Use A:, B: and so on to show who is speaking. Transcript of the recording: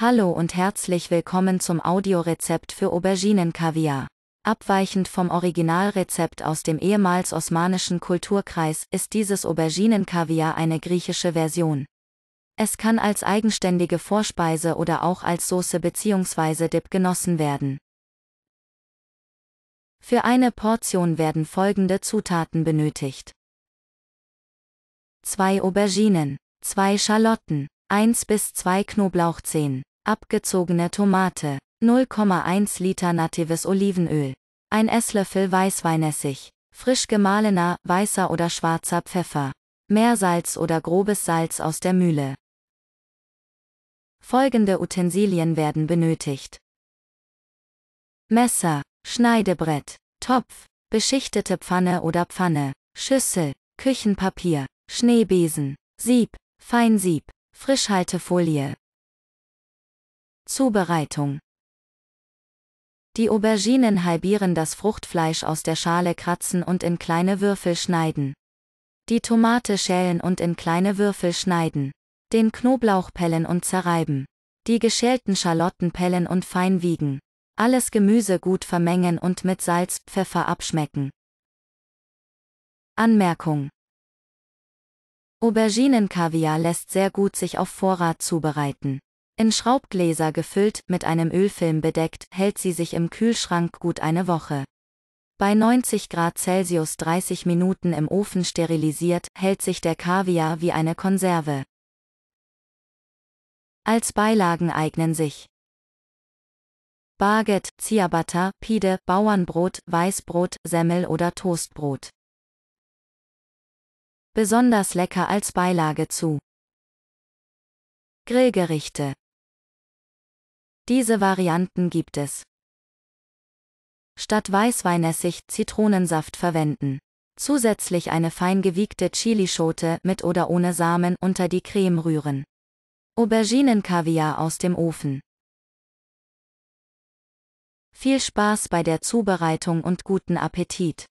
A: Hallo und herzlich willkommen zum Audiorezept für Auberginenkaviar. Abweichend vom Originalrezept aus dem ehemals osmanischen Kulturkreis ist dieses Auberginenkaviar eine griechische Version. Es kann als eigenständige Vorspeise oder auch als Soße bzw. Dip genossen werden. Für eine Portion werden folgende Zutaten benötigt. 2 Auberginen, 2 Schalotten, 1 bis 2 Knoblauchzehen, abgezogene Tomate, 0,1 Liter natives Olivenöl, 1 Esslöffel Weißweinessig, frisch gemahlener, weißer oder schwarzer Pfeffer, Meersalz oder grobes Salz aus der Mühle. Folgende Utensilien werden benötigt. Messer, Schneidebrett, Topf, beschichtete Pfanne oder Pfanne, Schüssel, Küchenpapier, Schneebesen, Sieb, Feinsieb, Frischhaltefolie, Zubereitung. Die Auberginen halbieren das Fruchtfleisch aus der Schale kratzen und in kleine Würfel schneiden. Die Tomate schälen und in kleine Würfel schneiden. Den Knoblauch pellen und zerreiben. Die geschälten Schalotten pellen und fein wiegen. Alles Gemüse gut vermengen und mit Salz, Pfeffer abschmecken. Anmerkung. Auberginenkaviar lässt sehr gut sich auf Vorrat zubereiten. In Schraubgläser gefüllt, mit einem Ölfilm bedeckt, hält sie sich im Kühlschrank gut eine Woche. Bei 90 Grad Celsius 30 Minuten im Ofen sterilisiert, hält sich der Kaviar wie eine Konserve. Als Beilagen eignen sich Barget, Ciabatta, Pide, Bauernbrot,
B: Weißbrot, Semmel oder Toastbrot. Besonders lecker als Beilage zu Grillgerichte
A: diese Varianten gibt es. Statt Weißweinessig Zitronensaft verwenden. Zusätzlich eine fein gewiegte Chilischote mit oder ohne Samen unter die Creme rühren. Auberginenkaviar aus dem Ofen. Viel Spaß bei der Zubereitung
B: und guten Appetit!